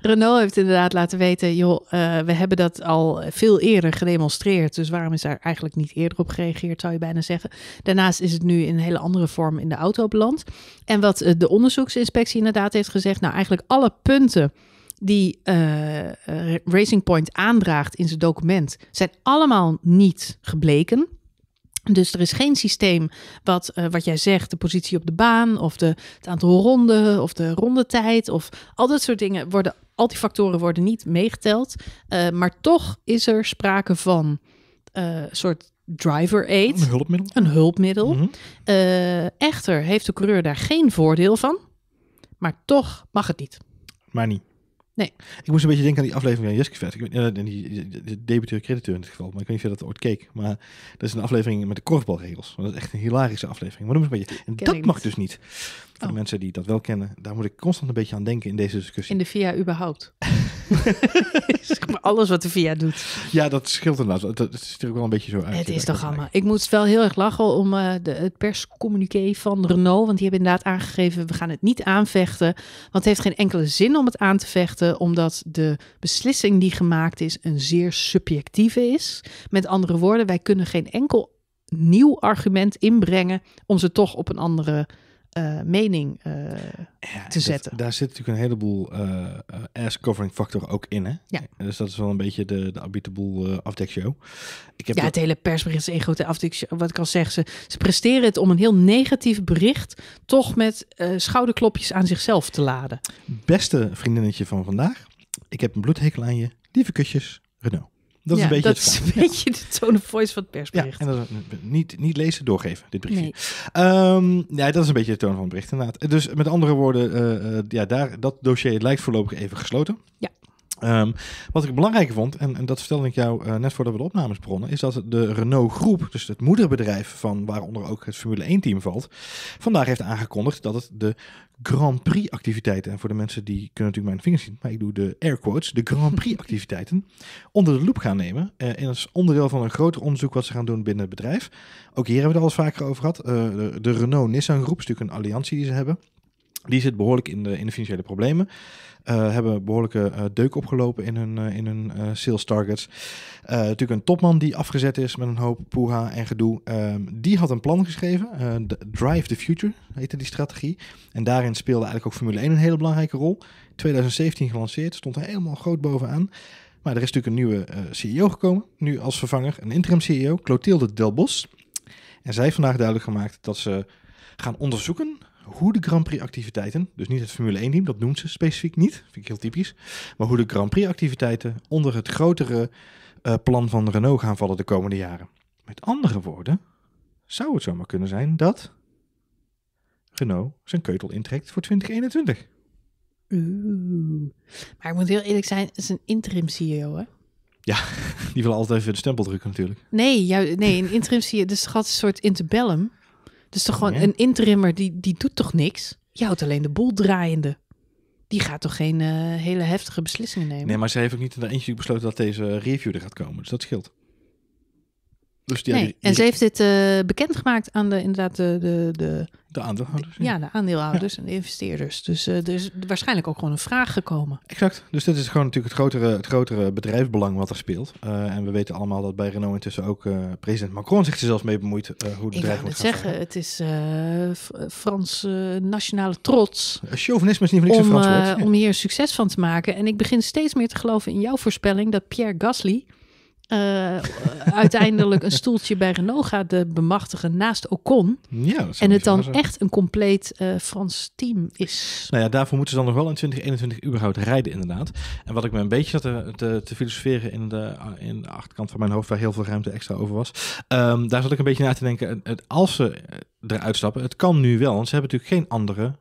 Speaker 1: Renault heeft inderdaad laten weten: joh, eh, we hebben dat al veel eerder gedemonstreerd. Dus waarom is daar eigenlijk niet eerder op gereageerd, zou je bijna zeggen. Daarnaast is het nu in een hele andere vorm in de auto beland. En wat de onderzoeksinspectie inderdaad heeft gezegd: nou, eigenlijk alle punten die eh, eh, Racing Point aandraagt in zijn document, zijn allemaal niet gebleken. Dus er is geen systeem wat, eh, wat jij zegt, de positie op de baan of de, het aantal ronden of de rondetijd of al dat soort dingen worden, al die factoren worden niet meegeteld. maar toch is er sprake van soort driver aid. Een hulpmiddel. Een hulpmiddel. Mhm. echter heeft de coureur daar geen voordeel van, maar toch mag het niet. Maar niet. Nee.
Speaker 2: Ik moest een beetje denken aan die aflevering van Jeske Vet. Ik weet, eh, die, de debiteur crediteur in dit geval, maar ik weet niet of je dat ooit keek. Maar dat is een aflevering met de korfbalregels. Dat is echt een hilarische aflevering. Maar dat een beetje. En dat mag dus niet. Voor oh. mensen die dat wel kennen, daar moet ik constant een beetje aan denken in deze discussie.
Speaker 1: In de VIA überhaupt. alles wat de VIA doet.
Speaker 2: Ja, dat scheelt inderdaad. Dat is ook wel een beetje zo uit. Het is toch allemaal.
Speaker 1: Ik moest wel heel erg lachen om uh, de, het perscommuniqué van Renault. Want die hebben inderdaad aangegeven, we gaan het niet aanvechten. Want het heeft geen enkele zin om het aan te vechten. Omdat de beslissing die gemaakt is een zeer subjectieve is. Met andere woorden, wij kunnen geen enkel nieuw argument inbrengen om ze toch op een andere eh, mening eh, te zetten.
Speaker 2: daar zit natuurlijk een heleboel uh, covering factor ook in. Hè?
Speaker 1: Ja. Dus dat is wel een beetje de, de Afdek afdekshow. Ik heb ja, het hele persbericht is een grote Wat ik al zeg, ze, ze presteren het om een heel negatief bericht... toch met schouderklopjes aan zichzelf te laden.
Speaker 2: Beste vriendinnetje van vandaag, ik heb een bloedhekel aan je. Lieve kusjes, Renault. Dat is een beetje, ehm, dat is een
Speaker 1: beetje de tone of voice van het persbericht. Ja, en dat is,
Speaker 2: niet, niet lezen, doorgeven, dit briefje. ja, dat is een beetje de toon van het bericht inderdaad. Dus met andere woorden, eh, eh, ja, daar, dat dossier lijkt voorlopig even gesloten. Ja. Ehm, wat ik belangrijk vond, en, en, dat vertelde ik jou eh, net voordat we de opnames begonnen, is dat de Renault Groep, dus het moederbedrijf van waaronder ook het Formule 1 team valt, vandaag heeft aangekondigd dat het de Grand Prix activiteiten, en voor de mensen die kunnen natuurlijk mijn vingers zien, maar ik doe de air quotes, de Grand Prix activiteiten, onder de loep gaan nemen. Uh, en dat is onderdeel van een groter onderzoek wat ze gaan doen binnen het bedrijf. Ook hier hebben we het al eens vaker over gehad. Eh, de, de Renault-Nissan Groep is natuurlijk een alliantie die ze hebben. Die zit behoorlijk in de, financiële problemen. Eh, hebben behoorlijke eh, deuk opgelopen in hun, eh, in sales targets. natuurlijk een topman die afgezet is met een hoop poeha en gedoe. Ehm, die had een plan geschreven. Drive the Future heette die strategie. En daarin speelde eigenlijk ook Formule 1 een hele belangrijke rol. 2017 gelanceerd, stond hij helemaal groot bovenaan. Maar er is natuurlijk een nieuwe CEO gekomen. Nu als vervanger een interim CEO, Clotilde Delbos. En zij heeft vandaag duidelijk gemaakt dat ze gaan onderzoeken hoe de Grand Prix activiteiten, dus niet het Formule 1 team, dat noemt ze specifiek niet, vind ik heel typisch, maar hoe de Grand Prix activiteiten onder het grotere eh, plan van Renault gaan vallen de komende jaren. Met andere woorden, zou het zomaar kunnen zijn dat Renault zijn keutel intrekt
Speaker 1: voor 2021. Oeh. Maar ik moet heel eerlijk zijn, het is een interim CEO, hè?
Speaker 2: Ja, die wil altijd even de stempel drukken natuurlijk.
Speaker 1: Nee, nee een interim CEO, dus het gaat een soort interbellum. Dus toch gewoon een interimmer, die, die doet toch niks? Je houdt alleen de boel draaiende. Die gaat toch geen eh, hele heftige beslissingen nemen? Nee, maar
Speaker 2: ze heeft ook niet in eentje besloten dat deze review er gaat komen. Dus dat scheelt. Dus die, en ze heeft
Speaker 1: dit eh, bekendgemaakt aan de, inderdaad de, de, de, de aandeelhouders. Ja. de aandeelhouders en de investeerders. Dus eh, er is waarschijnlijk ook gewoon een vraag gekomen.
Speaker 2: Exact. Dus dit is gewoon natuurlijk het grotere, het grotere bedrijfsbelang wat er speelt. Eh, en we weten allemaal dat bij Renault intussen ook president Macron zich er zelfs mee bemoeit hoe het bedrijf moet gaan
Speaker 1: zeggen, het is Frans nationale trots. Chauvinisme is niet van niks om, Frans om hier succes van te maken. En ik begin steeds meer te geloven in jouw voorspelling dat Pierre Gasly eh, uiteindelijk een stoeltje bij Renault gaat de bemachtigen naast Ocon. Ja, en het dan echt een compleet eh, Frans team is.
Speaker 2: Nou ja, daarvoor moeten ze dan nog wel in 2021 überhaupt rijden inderdaad. En wat ik me een beetje zat te, te, filosoferen in de, in de achterkant van mijn hoofd, waar heel veel ruimte extra over was. Ehm, daar zat ik een beetje na te denken, het, als ze eh, eruit stappen, het kan nu wel, want ze hebben natuurlijk geen andere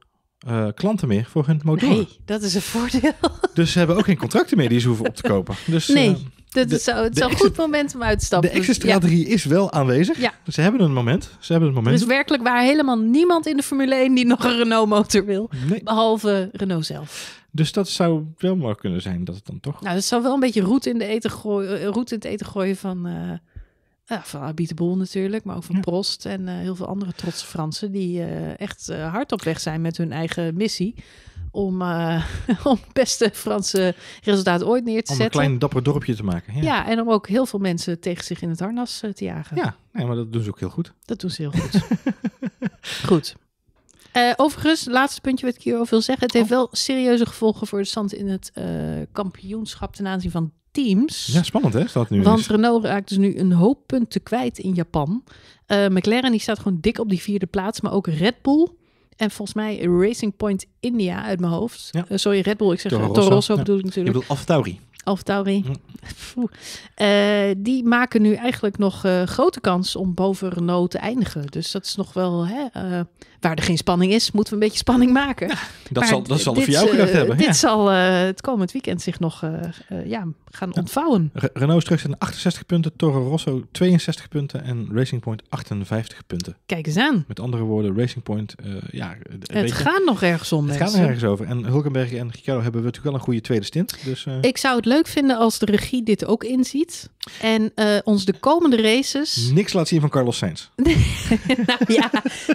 Speaker 2: klanten meer voor hun motor. Nee,
Speaker 1: dat is een voordeel.
Speaker 2: Dus ze hebben ook geen contracten meer die ze hoeven op te kopen. Dus, nee, het het is een goed
Speaker 1: moment om uit te stappen. De exit-strategie
Speaker 2: is wel aanwezig. Ja. Ze hebben een moment. Ze hebben het moment. is dus
Speaker 1: werkelijk waar helemaal niemand in de Formule 1 die nog een Renault-motor wil. Behalve Renault zelf.
Speaker 2: Dus dat zou wel maar kunnen zijn dat het dan toch...
Speaker 1: Nou, dat zou wel een beetje roet in, de eten gooien, eh, roet in het eten gooien van... Uh, eh, ja, eh, van natuurlijk, maar ook van Prost en heel veel andere trotse Fransen die echt hard op weg zijn met hun eigen missie om, eh, om het beste Franse resultaat ooit neer te zetten. Om een klein
Speaker 2: dapper dorpje te maken.
Speaker 1: Ja. en om ook heel veel mensen tegen zich in het harnas eh, te jagen. Ja, nee, maar dat doen ze ook heel goed. Dat doen ze heel goed. goed. Uh, overigens, laatste puntje wat ik hierover wil zeggen. Het heeft oh. wel serieuze gevolgen voor de stand in het kampioenschap ten aanzien van teams. Ja, spannend hè, staat nu Want Renault raakt dus nu een hoop punten kwijt in Japan. McLaren die staat gewoon dik op die vierde plaats. Maar ook Red Bull en volgens mij Racing Point India uit mijn hoofd. Eh, sorry, Red Bull. Ik zeg Toro Rosso, bedoel ik natuurlijk. Ik bedoel Alphatauri. Alphatauri. Uh, eh, die maken nu eigenlijk nog eh, grote kans om boven Renault te eindigen. Dus dat is nog wel hè, waar er geen spanning is, moeten we een beetje spanning maken. dat, zal, dat zal voor jou gedacht hebben. Dit zal het komend weekend zich nog ja, gaan ontvouwen.
Speaker 2: Renault Renault terug in 68 punten, Toro Rosso 62 punten en Racing Point 58 punten. Kijk eens aan. Met andere woorden, Racing Point, eh, ja... Het gaat
Speaker 1: nog ergens om, Het gaat nog ergens
Speaker 2: over. En Hulkenberg en Ricciardo hebben we natuurlijk wel een goede tweede stint. Dus, eh, Ik
Speaker 1: zou het leuk vinden als de regie dit ook inziet. En uh, ons de komende races.
Speaker 2: Niks laat zien van Carlos Sainz.
Speaker 1: nou ja,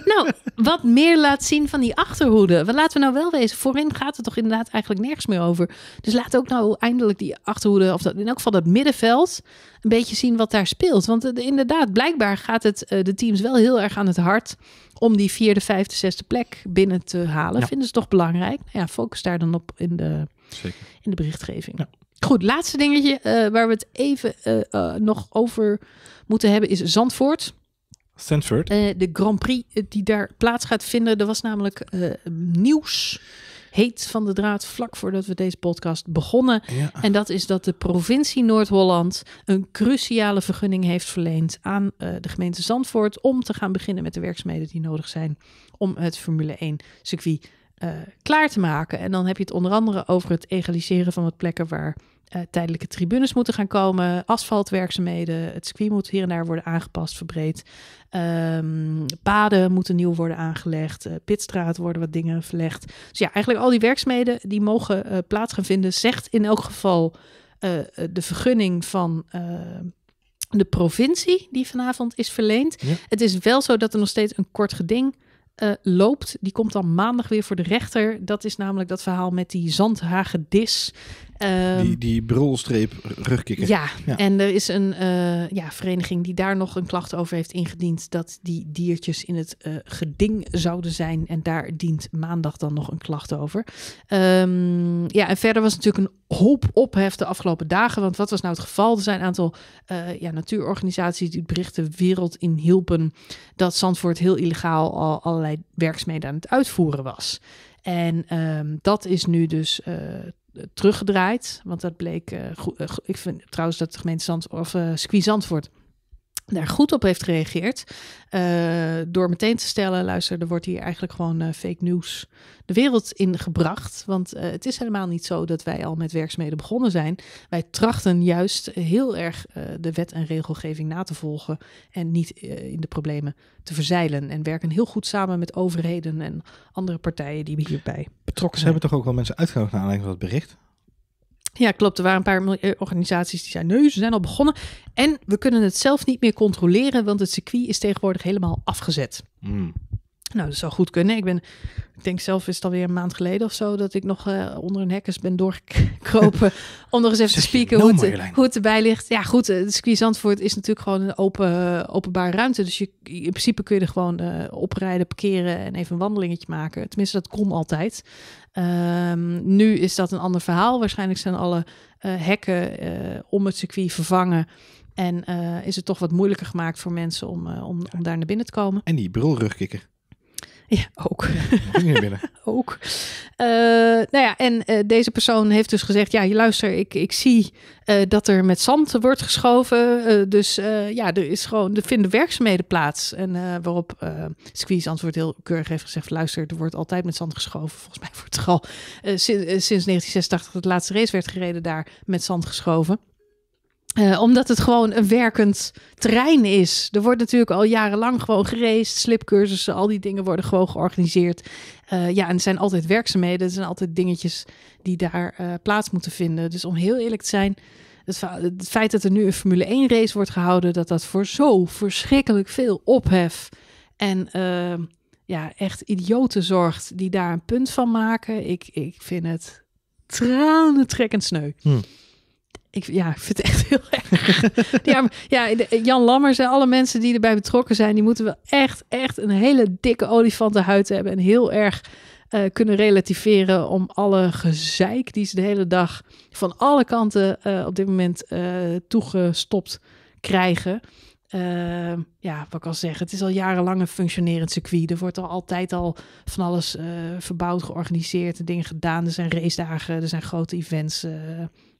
Speaker 1: nou, wat meer laat zien van die achterhoede. Wat laten we nou wel wezen. Voorin gaat het toch inderdaad eigenlijk nergens meer over. Dus laat ook nou eindelijk die achterhoede, of dat, in elk geval dat middenveld, een beetje zien wat daar speelt. Want eh, inderdaad, blijkbaar gaat het eh, de teams wel heel erg aan het hart om die vierde, vijfde, zesde plek binnen te halen. Vinden ze toch belangrijk? Nou ja, focus daar dan op in de, Zeker. In de berichtgeving. Goed, laatste dingetje eh, waar we het even eh, eh, nog over moeten hebben is Zandvoort. Stanford. de Grand Prix die daar plaats gaat vinden. Er was namelijk nieuws heet van de draad vlak voordat we deze podcast begonnen. En dat is dat de provincie Noord-Holland een cruciale vergunning heeft verleend aan de gemeente Zandvoort om te gaan beginnen met de werkzaamheden die nodig zijn om het Formule 1 circuit eh, klaar te maken. En dan heb je het onder andere over het egaliseren van het plekken waar eh, tijdelijke tribunes moeten gaan komen, asfaltwerkzaamheden, het circuit moet hier en daar worden aangepast, verbreed. Ehm, paden moeten nieuw worden aangelegd, eh, pitstraat worden wat dingen verlegd. Dus ja, eigenlijk al die werkzaamheden die mogen plaats gaan vinden, zegt in elk geval de vergunning van de provincie die vanavond is verleend. Het is wel zo dat er nog steeds een kort geding eh, loopt. Die komt dan maandag weer voor de rechter. Dat is namelijk dat verhaal met die zandhagedis die, ehm,
Speaker 2: die brulstreep rugkikker. Ja, en
Speaker 1: er is een eh, ja, vereniging die daar nog een klacht over heeft ingediend. Dat die diertjes in het eh, geding zouden zijn. En daar dient maandag dan nog een klacht over. Ehm, ja, en verder was natuurlijk een hoop ophef de afgelopen dagen. Want wat was nou het geval? Er zijn een aantal eh, ja, natuurorganisaties die berichten wereld in hielpen. Dat Zandvoort heel illegaal al allerlei werkzaamheden aan het uitvoeren was. En ehm, dat is nu dus eh, teruggedraaid. Want dat bleek. Eh, goed, eh, ik vind trouwens dat de gemeente Zandvoort, of uh, wordt daar goed op heeft gereageerd. Eh, door meteen te stellen: luister, er wordt hier eigenlijk gewoon eh, fake nieuws de wereld in gebracht. Want eh, het is helemaal niet zo dat wij al met werkzaamheden begonnen zijn. Wij trachten juist heel erg de wet en regelgeving na te volgen. En niet in de problemen te verzeilen. En werken heel goed samen met overheden en andere partijen die hierbij betrokken zijn. Ze hebben
Speaker 2: toch ook wel mensen uitgenodigd naar aanleiding van dat bericht?
Speaker 1: Ja, klopt. Er waren een paar eh, organisaties die zeiden: nee, ze zijn al begonnen. En we kunnen het zelf niet meer controleren, want het circuit is tegenwoordig helemaal afgezet. Mm. Nou, dat zou goed kunnen. Ik ben, ik denk zelf is het alweer een maand geleden of zo dat ik nog eh, onder een hek ben doorgekropen om nog eens even te spieken hoe, het, hoe, het erbij ligt. Ja, goed, het eh, circuit Zandvoort is natuurlijk gewoon een open, eh, openbare ruimte. Dus je, in principe kun je er gewoon oprijden, parkeren en even een wandelingetje maken. Tenminste, dat kon altijd. Ehm, nu is dat een ander verhaal. Waarschijnlijk zijn alle hekken om het circuit vervangen. En is het toch wat moeilijker gemaakt voor mensen om, om, om daar naar binnen te komen.
Speaker 2: En die brulrugkikker. Ja, ook. binnen.
Speaker 1: ook. Eh, nou ja, en eh, deze persoon heeft dus gezegd: Ja, luister, ik, ik zie eh, dat er met zand wordt geschoven. dus ja, er, is gewoon, er vinden werkzaamheden plaats. En waarop Squeeze antwoord heel keurig heeft gezegd: Luister, er wordt altijd met zand geschoven. Volgens mij wordt er al sinds, 1986 dat de laatste race werd gereden daar met zand geschoven. Eh, omdat het gewoon een werkend terrein is. Er wordt natuurlijk al jarenlang gewoon gereisd, slipcursussen, al die dingen worden gewoon georganiseerd. Eh, ja, en er zijn altijd werkzaamheden, er zijn altijd dingetjes die daar eh, plaats moeten vinden. Dus om heel eerlijk te zijn, het, feit dat er nu een Formule 1 race wordt gehouden, dat dat voor zo verschrikkelijk veel ophef en ehm, ja, echt idioten zorgt die daar een punt van maken. Ik, ik vind het tranentrekkend sneu. Hm. Ik, ja, ik vind het echt heel erg. ja, Jan Lammers en alle mensen die erbij betrokken zijn, die moeten wel echt, echt een hele dikke olifantenhuid hebben. En heel erg eh, kunnen relativeren om alle gezeik die ze de hele dag van alle kanten eh, op dit moment eh, toegestopt krijgen. ja, wat ik al zeggen, het is al jarenlang een functionerend circuit. Er wordt al altijd al van alles verbouwd, georganiseerd, dingen gedaan. Er zijn racedagen, er zijn grote events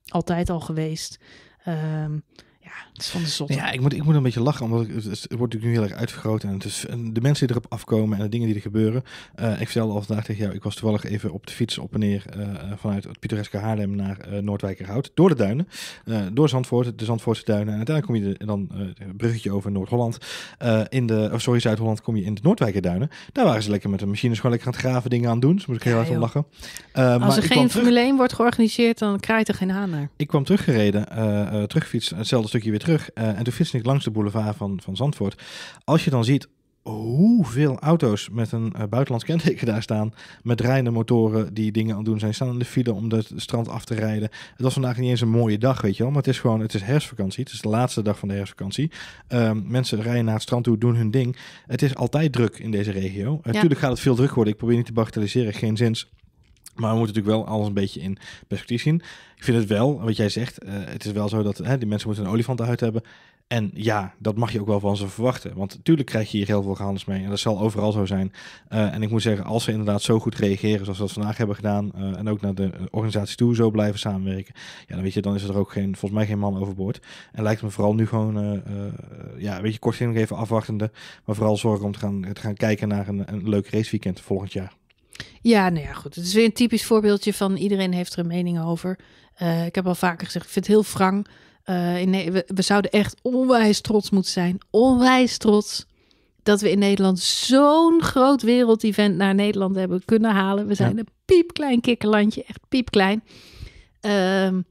Speaker 1: altijd al geweest. Ehm, ja, het is van de zotte. Ja,
Speaker 2: ik moet, ik moet een beetje lachen, omdat het, wordt natuurlijk nu heel erg uitvergroot. En, het is, de mensen die erop afkomen en de dingen die er gebeuren. Eh, ik vertelde al vandaag tegen jou, ik was toevallig even op de fiets op en neer eh, vanuit het pittoreske Haarlem naar uh, Noordwijkerhout. Door de duinen, door Zandvoort, de Zandvoortse duinen. En uiteindelijk kom je dan een bruggetje over Noord-Holland. in de, of sorry, Zuid-Holland kom je in de Noordwijkerduinen. Daar waren ze lekker met de machines gewoon lekker aan het graven, dingen aan doen. Dus moet ik heel ja, erg om lachen. Als maar er geen Formule
Speaker 1: 1 wordt georganiseerd, dan krijgt er geen haan naar.
Speaker 2: Ik kwam teruggereden, terugfiets, hetzelfde stukje weer terug eh, en toen fiets ik langs de boulevard van, van Zandvoort. Als je dan ziet hoeveel auto's met een eh, buitenlands kenteken daar staan. Met draaiende motoren die dingen aan het doen zijn. Staan in de file om het strand af te rijden. Het was vandaag niet eens een mooie dag, weet je wel. Maar het is gewoon, het is herfstvakantie. Het is de laatste dag van de herfstvakantie. Ehm, mensen rijden naar het strand toe, doen hun ding. Het is altijd druk in deze regio. Natuurlijk uh, gaat het veel druk worden. Ik probeer niet te bagatelliseren, geen zins. Maar we moeten natuurlijk wel alles een beetje in perspectief zien. Ik vind het wel, wat jij zegt, eh, het is wel zo dat hè, die mensen moeten een olifantenhuid hebben. En ja, dat mag je ook wel van ze verwachten. Want natuurlijk krijg je hier heel veel gehandels mee. En dat zal overal zo zijn. Eh, en ik moet zeggen, als ze inderdaad zo goed reageren zoals we dat vandaag hebben gedaan. Eh, en ook naar de organisatie toe zo blijven samenwerken. Ja, dan weet je, dan is er ook geen, volgens mij geen man overboord. En lijkt me vooral nu gewoon, ja, een beetje korting even afwachtende. Maar vooral zorgen om te gaan, gaan kijken naar een, een leuk raceweekend volgend jaar.
Speaker 1: Ja, nou ja, goed. Het is weer een typisch voorbeeldje van iedereen heeft er een mening over. Eh, ik heb al vaker gezegd, ik vind het heel wrang. Eh, in we, zouden echt onwijs trots moeten zijn. Onwijs trots dat we in Nederland zo'n groot wereldevent naar Nederland hebben kunnen halen. We zijn een piepklein kikkerlandje, echt piepklein. Ehm,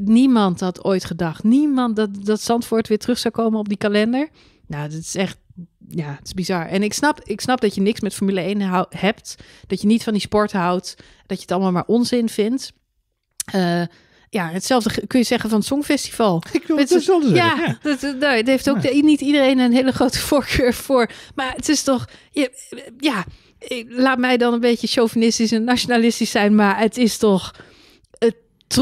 Speaker 1: niemand had ooit gedacht. Niemand dat, dat Zandvoort weer terug zou komen op die kalender. Nou, dat is echt ja, het is bizar. En ik snap, ik snap dat je niks met Formule 1 hebt. Dat je niet van die sport houdt. Dat je het allemaal maar onzin vindt. Eh, ja, hetzelfde kun je zeggen van het Songfestival. Ik wil het zo dus zeggen. Ja, Dat, nou, het heeft ook niet iedereen een hele grote voorkeur voor. Maar het is toch... ja, ja laat mij dan een beetje chauvinistisch en nationalistisch zijn, maar het is toch. Het,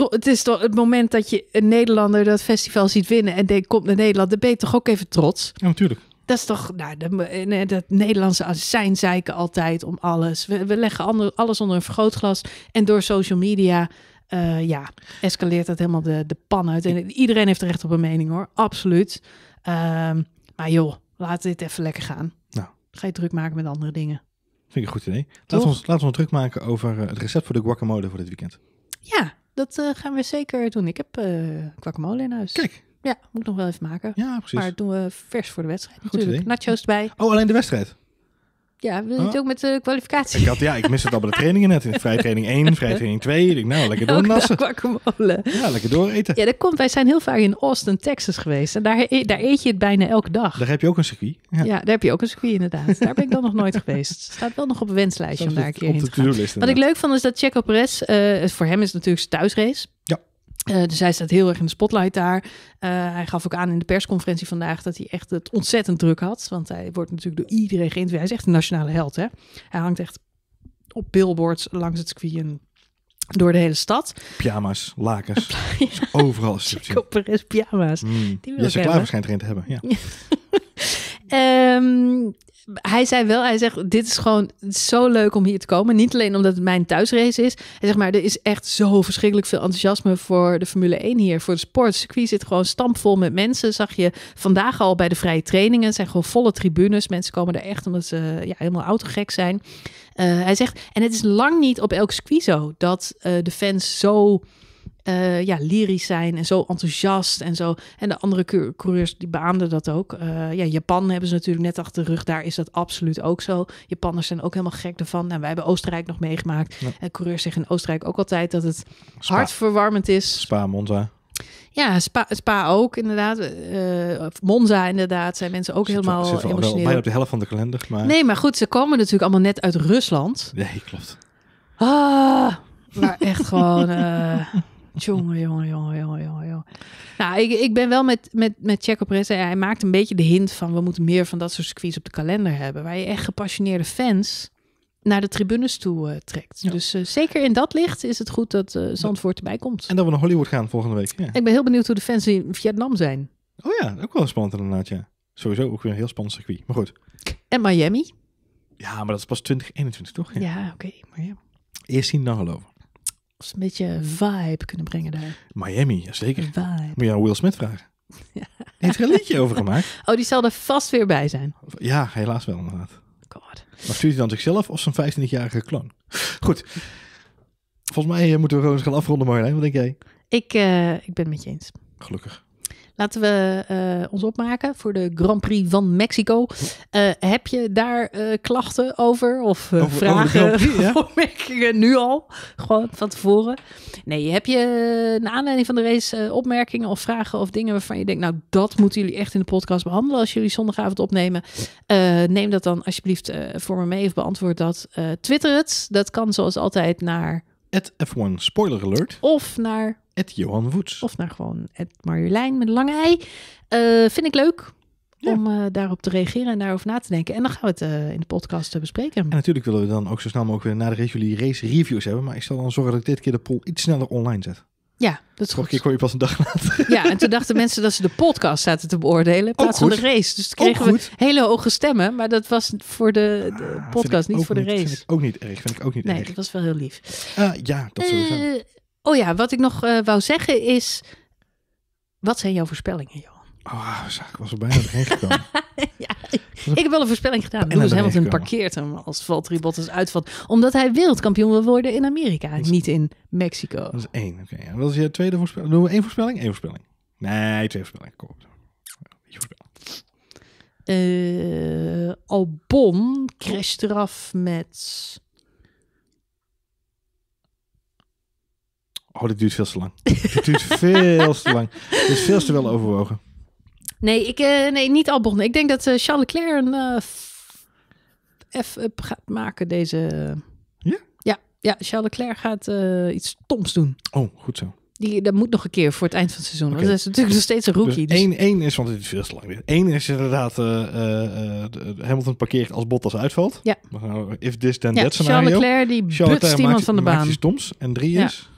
Speaker 1: het is toch het moment dat je een Nederlander dat festival ziet winnen en denkt: komt naar Nederland, dan ben je toch ook even trots? Ja, natuurlijk. Dat is toch, nou, de, eh, dat Nederlandse zijn zeiken altijd om alles. We, leggen alles onder een vergrootglas. En door social media, eh, ja, escaleert dat helemaal de, de pan uit. En iedereen heeft recht op een mening hoor, absoluut. Ehm, maar joh, we dit even lekker gaan. Nou. Ga je druk maken met andere dingen.
Speaker 2: Vind ik een goed idee. Laten we, ons, laten we druk maken over eh, het recept voor de guacamole voor dit weekend.
Speaker 1: Ja, dat gaan we zeker doen. Ik heb uh, guacamole in huis. Kijk, ja, moet ik nog wel even maken. Ja, precies. Maar doen we vers voor de wedstrijd Goed natuurlijk. Nacho's erbij.
Speaker 2: Oh, alleen de wedstrijd?
Speaker 1: Ja, wil je oh. het ook met de kwalificatie? Ik had,
Speaker 2: ja, ik mis het al bij de trainingen net. in Vrijtraining 1, vrijtraining 2. Ik, nou, lekker doornassen. Ja, lekker door eten. Ja,
Speaker 1: dat komt. Wij zijn heel vaak in Austin, Texas geweest. En daar, daar eet je het bijna elke dag.
Speaker 2: Daar heb je ook een circuit.
Speaker 1: Ja, daar heb je ook een circuit inderdaad. daar ben ik dan nog nooit geweest. staat wel nog op een wenslijstje om daar een keer in te gaan. Wat ik leuk vond is dat Checo Perez, eh, voor hem is het natuurlijk zijn thuisrace. Ja. Eh, dus hij staat heel erg in de spotlight daar. Eh, hij gaf ook aan in de persconferentie vandaag dat hij echt het ontzettend druk had. Want hij wordt natuurlijk door iedereen geïnterviewd. Hij is echt een nationale held. Hè? Hij hangt echt op billboards langs het circuit door de hele stad.
Speaker 2: Pyjama's, lakens, ja. dus overal is
Speaker 1: pyjama's. Mm. Die wil Jesse Klaver schijnt erin te hebben, ja. Ehm, hij zei wel, hij zegt, dit is gewoon zo leuk om hier te komen. Niet alleen omdat het mijn thuisrace is. Hij zegt, maar er is echt zo verschrikkelijk veel enthousiasme voor de Formule 1 hier, voor de sport. Het circuit zit gewoon stampvol met mensen. Zag je vandaag al bij de vrije trainingen. Het zijn gewoon volle tribunes. Mensen komen er echt omdat ze ja, helemaal autogek zijn. Eh, hij zegt, en het is lang niet op elk circuit zo dat eh, de fans zo eh, ja, lyrisch zijn en zo enthousiast en zo. En de andere coureurs die beaamden dat ook. Eh, ja, Japan hebben ze natuurlijk net achter de rug. Daar is dat absoluut ook zo. Japanners zijn ook helemaal gek ervan. Nou, wij hebben Oostenrijk nog meegemaakt. En coureurs zeggen in Oostenrijk ook altijd dat het Spa. hartverwarmend is. Spa, Monza. Ja, Spa, Spa ook inderdaad. Uh, Monza inderdaad zijn mensen ook helemaal zit emotioneel. op de helft van de kalender. Maar... Nee, maar goed, ze komen natuurlijk allemaal net uit Rusland.
Speaker 2: Nee, klopt.
Speaker 1: Ah,
Speaker 2: maar echt gewoon...
Speaker 1: Tjonge, jonge, jonge, jonge, jonge, Nou, ik, ik ben wel met, met, met Checo eh, Hij maakt een beetje de hint van... we moeten meer van dat soort circuits op de kalender hebben. Waar je echt gepassioneerde fans naar de tribunes toe eh, trekt. Dus eh, zeker in dat licht is het goed dat uh, Zandvoort erbij komt. En dat we naar Hollywood gaan volgende week. Ja. Ik ben heel benieuwd hoe de fans in Vietnam zijn.
Speaker 2: Oh ja, ook wel spannend inderdaad, ja. Sowieso ook weer een heel spannend circuit. Maar goed.
Speaker 1: En Miami?
Speaker 2: Ja, maar dat is pas 2021, toch?
Speaker 1: Ja, oké. Miami.
Speaker 2: Eerst zien, dan geloven
Speaker 1: een beetje vibe kunnen brengen daar.
Speaker 2: Miami, ja, zeker. Moet je aan Will Smith vragen. Heeft er een liedje over gemaakt?
Speaker 1: Oh, die zal er vast weer bij zijn.
Speaker 2: Ja, helaas wel inderdaad. God. Maar stuurt hij dan zichzelf of zijn 25-jarige kloon? Goed. Volgens mij eh, moeten we gewoon eens gaan afronden, Marjolein. Wat denk jij?
Speaker 1: Ik, eh, ik ben het met je eens. Gelukkig. Laten we eh, ons opmaken voor de Grand Prix van Mexico. Eh, heb je daar eh, klachten over of vragen over ja? opmerkingen nu al? Gewoon van tevoren. Nee, heb je naar aanleiding van de race opmerkingen of vragen of dingen waarvan je denkt, nou dat moeten jullie echt in de podcast behandelen als jullie zondagavond opnemen? neem dat dan alsjeblieft voor me mee of beantwoord dat. Twitter het. Dat kan zoals altijd naar... F1 Spoiler Alert. Of naar Johan Woets. Of naar gewoon het Marjolein met lange ei. Eh, vind ik leuk. om eh, daarop te reageren en daarover na te denken. En dan gaan we het eh, in de podcast bespreken. En
Speaker 2: natuurlijk willen we dan ook zo snel mogelijk naar de reguliere race reviews hebben. Maar ik zal dan zorgen dat ik dit keer de poll iets sneller online zet. Ja, dat is Vorige goed. keer je pas een dag later.
Speaker 1: Ja, en toen dachten mensen dat ze de podcast zaten te beoordelen in plaats van de race. Dus toen kregen we hele hoge stemmen, maar dat was voor de, ah, podcast, niet voor de race. Vind ik ook niet erg, vind ik ook niet nee, erg. Nee, dat was wel heel lief. ja, dat sowieso. Oh ja, wat ik nog eh, wou zeggen is, wat zijn jouw voorspellingen, Johan?
Speaker 2: Oh, ah, ik was er bijna heen gekomen.
Speaker 1: ja, ik heb wel een voorspelling gedaan. Lewis Hamilton parkeert hem als Valtteri is uitvalt. Omdat hij wereldkampioen wil worden in Amerika, niet in Mexico. Dat is
Speaker 2: één. Oké, En wat is je tweede voorspelling? Doen we één voorspelling? Eén voorspelling. Nee, twee voorspellingen. Kom op.
Speaker 1: Uh, Albon crasht eraf met
Speaker 2: Oh, dit duurt veel te lang. Het duurt veel te lang. Het is veel te wel overwogen.
Speaker 1: Nee, ik, eh, nee niet Albon. Ik denk dat uh, Charles Leclerc een eh, F-up gaat maken deze... Ja? Ja, ja Charles Leclerc gaat iets stoms doen.
Speaker 2: Oh, goed zo.
Speaker 1: Die, dat moet nog een keer voor het eind van het seizoen. Okay. dat is natuurlijk nog steeds een rookie. 1-1
Speaker 2: dus dus- is, want het is veel te lang. 1 is inderdaad uh, uh, Hamilton parkeert als Bottas uitvalt. Ja. If this then ja, that scenario. Charles Leclerc die Charles butst iemand van de baan. Stoms. En drie is...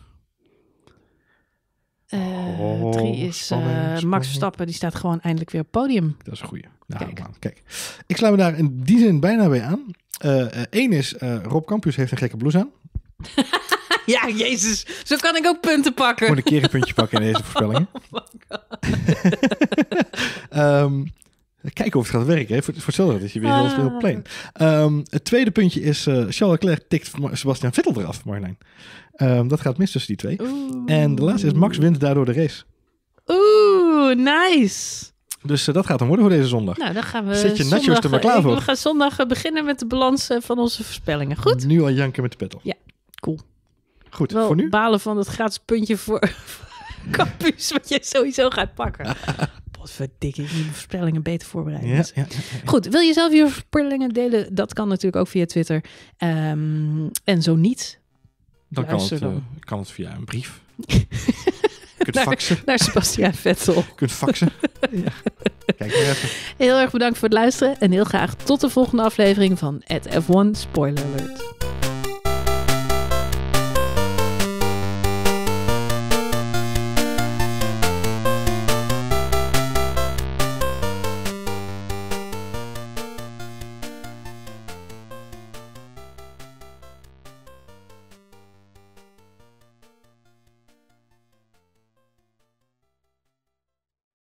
Speaker 1: Uh, drie is eh, Max Verstappen, die staat gewoon eindelijk weer op podium. Dat is een goeie. Nou, kijk.
Speaker 2: kijk. Ik sluit me daar in die zin bijna bij aan. Eén eh, is, Rob Campus heeft een gekke blouse aan.
Speaker 1: ja, jezus. Zo kan ik ook punten pakken. Ik moet een keer
Speaker 2: een puntje pakken in deze voorspelling Oh ehm, Kijken of het gaat werken. Hè? Voor, voor hetzelfde dat je weer heel ah. veel plein. Ehm, het tweede puntje is... Uh, Charles Leclerc tikt Sebastian Vettel eraf, Marlijn. Ehm, dat gaat mis tussen die twee. En de laatste is Max wint daardoor de race.
Speaker 1: Oeh, nice.
Speaker 2: Dus eh, dat gaat dan worden voor deze zondag. Nou,
Speaker 1: dan gaan we Zet je maar klaar eh, voor. We gaan zondag beginnen met de balans van onze voorspellingen.
Speaker 2: Goed? Nu al janken met de petel.
Speaker 1: Ja, cool. Goed, voor nu? balen van het gratis puntje voor campus wat je sowieso gaat pakken. potverdikkie, ik moet voorspellingen beter voorbereiden. Goed, wil je zelf je voorspellingen delen? Dat kan natuurlijk ook via Twitter. Ehm, en zo niet, dan kan het, eh,
Speaker 2: kan het via een brief.
Speaker 1: Je naar, faxen. Naar Sebastian Vettel. Je faxen. ja. Kijk maar even. Heel erg bedankt voor het luisteren en heel graag tot de volgende aflevering van At F1 Spoiler Alert.